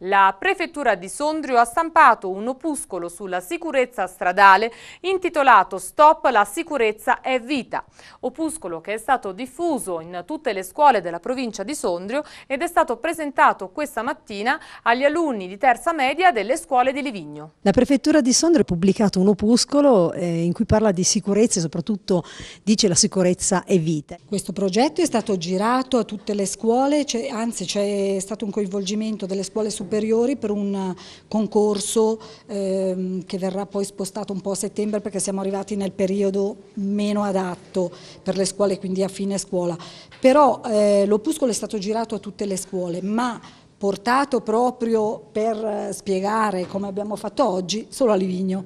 La prefettura di Sondrio ha stampato un opuscolo sulla sicurezza stradale intitolato Stop la sicurezza è vita, opuscolo che è stato diffuso in tutte le scuole della provincia di Sondrio ed è stato presentato questa mattina agli alunni di terza media delle scuole di Livigno. La prefettura di Sondrio ha pubblicato un opuscolo eh, in cui parla di sicurezza e soprattutto dice la sicurezza è vita. Questo progetto è stato girato a tutte le scuole, anzi c'è stato un coinvolgimento delle scuole superiori superiori per un eh, concorso ehm, che verrà poi spostato un po' a settembre perché siamo arrivati nel periodo meno adatto per le scuole, quindi a fine scuola. Però eh, l'opuscolo è stato girato a tutte le scuole, ma portato proprio per eh, spiegare, come abbiamo fatto oggi, solo a Livigno,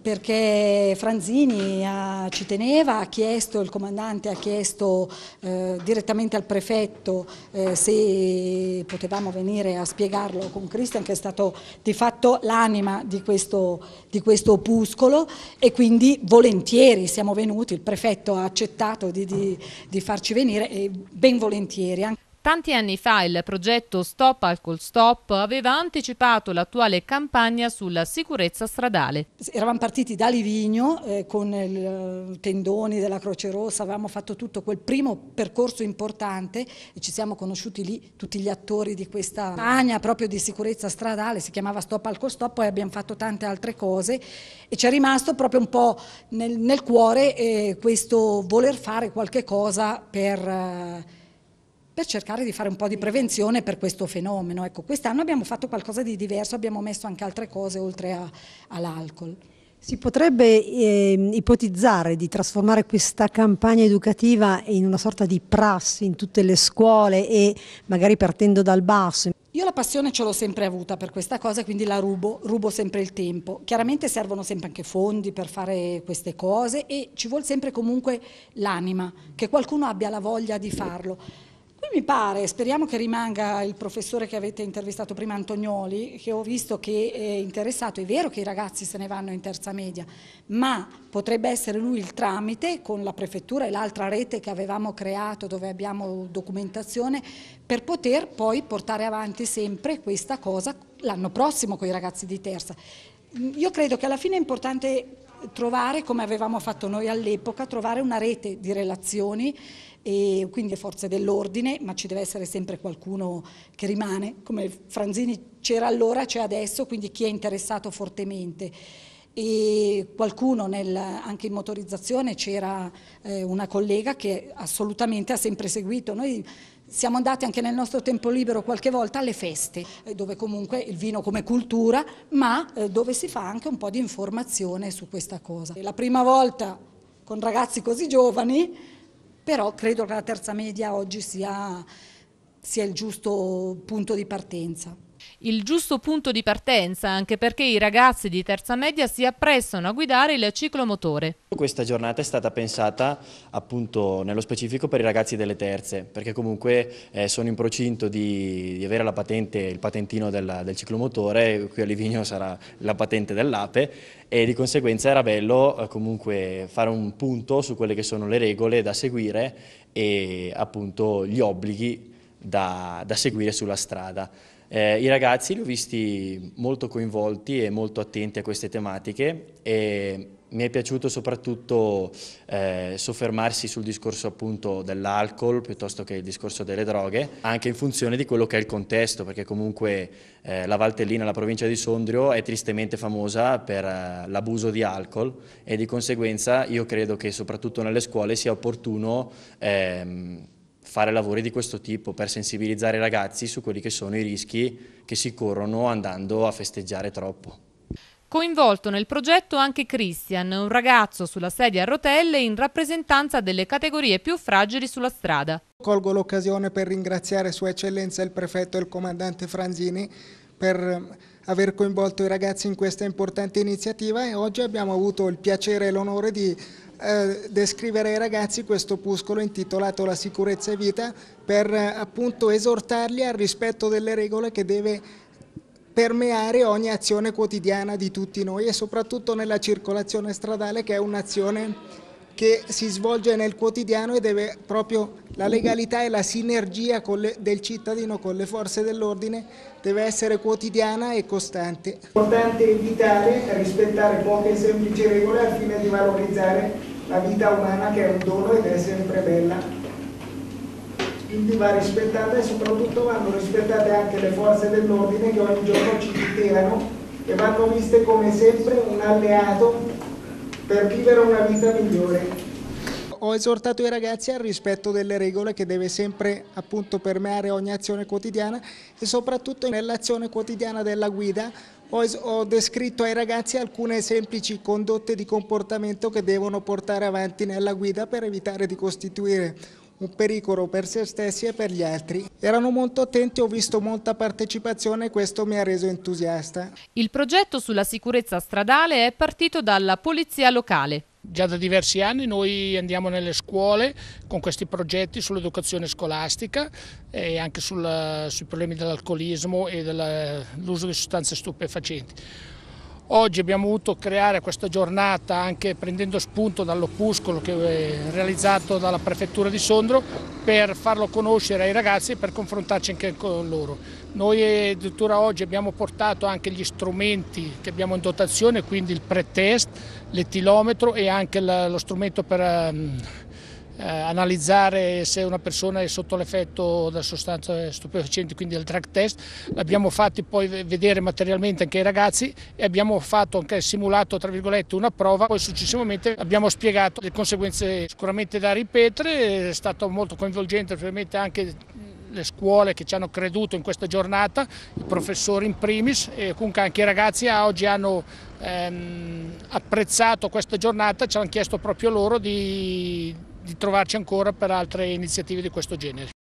perché Franzini ha, eh, ci teneva, ha chiesto, il comandante ha chiesto eh, direttamente al prefetto eh, se potevamo venire a spiegarlo con Cristian, che è stato di fatto l'anima di, di questo, opuscolo e quindi volentieri siamo venuti, il prefetto ha accettato di, di, di farci venire e ben volentieri. Tanti anni fa il progetto Stop Alcol Stop aveva anticipato l'attuale campagna sulla sicurezza stradale. Eravamo partiti da Livigno eh, con i eh, tendoni della Croce Rossa, avevamo fatto tutto quel primo percorso importante e ci siamo conosciuti lì tutti gli attori di questa campagna proprio di sicurezza stradale, si chiamava Stop Alcol Stop, poi abbiamo fatto tante altre cose e ci è rimasto proprio un po' nel, nel cuore eh, questo voler fare qualche cosa per... Eh, per cercare di fare un po' di prevenzione per questo fenomeno. Ecco, quest'anno abbiamo fatto qualcosa di diverso, abbiamo messo anche altre cose oltre all'alcol. Si potrebbe eh, ipotizzare di trasformare questa campagna educativa in una sorta di prassi in tutte le scuole e magari partendo dal basso. Io la passione ce l'ho sempre avuta per questa cosa, quindi la rubo, rubo sempre il tempo. Chiaramente servono sempre anche fondi per fare queste cose e ci vuole sempre comunque l'anima, che qualcuno abbia la voglia di farlo mi pare, speriamo che rimanga il professore che avete intervistato prima, Antonioli, che ho visto che è interessato, è vero che i ragazzi se ne vanno in terza media, ma potrebbe essere lui il tramite con la prefettura e l'altra rete che avevamo creato dove abbiamo documentazione per poter poi portare avanti sempre questa cosa l'anno prossimo con i ragazzi di terza. Io credo che alla fine è importante trovare, come avevamo fatto noi all'epoca, trovare una rete di relazioni e quindi forze dell'ordine, ma ci deve essere sempre qualcuno che rimane, come Franzini c'era allora, c'è adesso, quindi chi è interessato fortemente. E qualcuno nel, anche in motorizzazione c'era eh, una collega che assolutamente ha sempre seguito. Noi siamo andati anche nel nostro tempo libero qualche volta alle feste, eh, dove comunque il vino come cultura, ma eh, dove si fa anche un po' di informazione su questa cosa. La prima volta con ragazzi così giovani, però credo che la terza media oggi sia, sia il giusto punto di partenza. Il giusto punto di partenza anche perché i ragazzi di terza media si apprestano a guidare il ciclomotore. Questa giornata è stata pensata appunto nello specifico per i ragazzi delle terze perché comunque eh, sono in procinto di, di avere patente, il patentino della, del ciclomotore, qui a Livigno sarà la patente dell'ape e di conseguenza era bello eh, comunque fare un punto su quelle che sono le regole da seguire e appunto gli obblighi da, da seguire sulla strada. Eh, I ragazzi li ho visti molto coinvolti e molto attenti a queste tematiche e mi è piaciuto soprattutto eh, soffermarsi sul discorso appunto dell'alcol piuttosto che il discorso delle droghe, anche in funzione di quello che è il contesto, perché comunque eh, la Valtellina, la provincia di Sondrio, è tristemente famosa per eh, l'abuso di alcol e di conseguenza io credo che soprattutto nelle scuole sia opportuno ehm, fare lavori di questo tipo per sensibilizzare i ragazzi su quelli che sono i rischi che si corrono andando a festeggiare troppo. Coinvolto nel progetto anche Christian, un ragazzo sulla sedia a rotelle in rappresentanza delle categorie più fragili sulla strada. Colgo l'occasione per ringraziare Sua Eccellenza il prefetto e il comandante Franzini per aver coinvolto i ragazzi in questa importante iniziativa e oggi abbiamo avuto il piacere e l'onore di eh, descrivere ai ragazzi questo opuscolo intitolato La sicurezza e vita per eh, appunto esortarli al rispetto delle regole che deve permeare ogni azione quotidiana di tutti noi e soprattutto nella circolazione stradale che è un'azione che si svolge nel quotidiano e deve proprio la legalità e la sinergia le, del cittadino con le forze dell'ordine deve essere quotidiana e costante. È importante evitare rispettare poche e semplici regole al fine di valorizzare la vita umana che è un dono ed è sempre bella. Quindi va rispettata e soprattutto vanno rispettate anche le forze dell'ordine che ogni giorno ci tutelano e vanno viste come sempre un alleato per vivere una vita migliore ho esortato i ragazzi al rispetto delle regole che deve sempre appunto permeare ogni azione quotidiana e soprattutto nell'azione quotidiana della guida ho, ho descritto ai ragazzi alcune semplici condotte di comportamento che devono portare avanti nella guida per evitare di costituire un pericolo per se stessi e per gli altri. Erano molto attenti, ho visto molta partecipazione e questo mi ha reso entusiasta. Il progetto sulla sicurezza stradale è partito dalla Polizia Locale, Già da diversi anni noi andiamo nelle scuole con questi progetti sull'educazione scolastica e anche sul, sui problemi dell'alcolismo e dell'uso di sostanze stupefacenti. Oggi abbiamo voluto creare questa giornata anche prendendo spunto dall'opuscolo eh, realizzato dalla prefettura di Sondro per farlo conoscere ai ragazzi e per confrontarci anche con loro. Noi addirittura oggi abbiamo portato anche gli strumenti che abbiamo in dotazione, quindi il pretest, l'etilometro e anche lo strumento per ehm, eh, analizzare se una persona è sotto l'effetto da sostanze stupefacenti, quindi del drug test, l'abbiamo fatto poi vedere materialmente anche ai ragazzi e abbiamo fatto anche simulato tra virgolette una prova, poi successivamente abbiamo spiegato le conseguenze sicuramente da ripetere, è stato molto coinvolgente ovviamente anche le scuole che ci hanno creduto in questa giornata, i professori in primis e comunque anche i ragazzi oggi hanno ehm, apprezzato questa giornata, ci hanno chiesto proprio loro di di trovarci ancora per altre iniziative di questo genere.